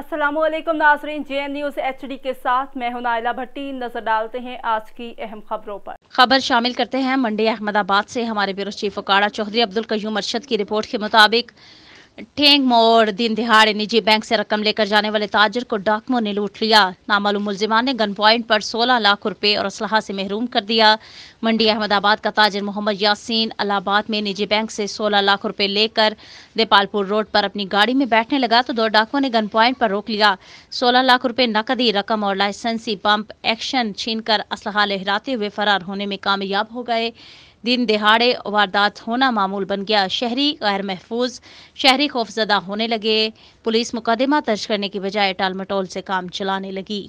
असलम नाजरीन J N news H D के साथ मैं हूं नाइला भट्टी नजर डालते हैं आज की अहम खबरों पर खबर शामिल करते हैं मंडी अहमदाबाद से हमारे ब्यूरो चीफ अकाड़ा चौधरी अब्दुल कयूम अरशद की रिपोर्ट के मुताबिक ठेंग मोड़ दिन दिहाड़े निजी बैंक से रकम लेकर जाने वाले ताजर को डाकमों ने लूट लिया नामालूम मुलजिमान ने गन पॉइंट पर 16 लाख रुपए और असलाह से महरूम कर दिया मंडी अहमदाबाद का ताजर मोहम्मद यासीन अलाहाबाद में निजी बैंक से 16 लाख रुपए लेकर देपालपुर रोड पर अपनी गाड़ी में बैठने लगा तो दो डाकुओं ने गन पॉइंट पर रोक लिया सोलह लाख रुपये नकदी रकम और लाइसेंसी पंप एक्शन छीन कर असलाहा लहराते हुए फरार होने में कामयाब हो गए दिन दिहाड़े वारदात होना मामूल बन गया शहरी गैर महफूज शहरी खौफजदा होने लगे पुलिस मुकदमा दर्ज करने की बजाय टालमटोल से काम चलाने लगी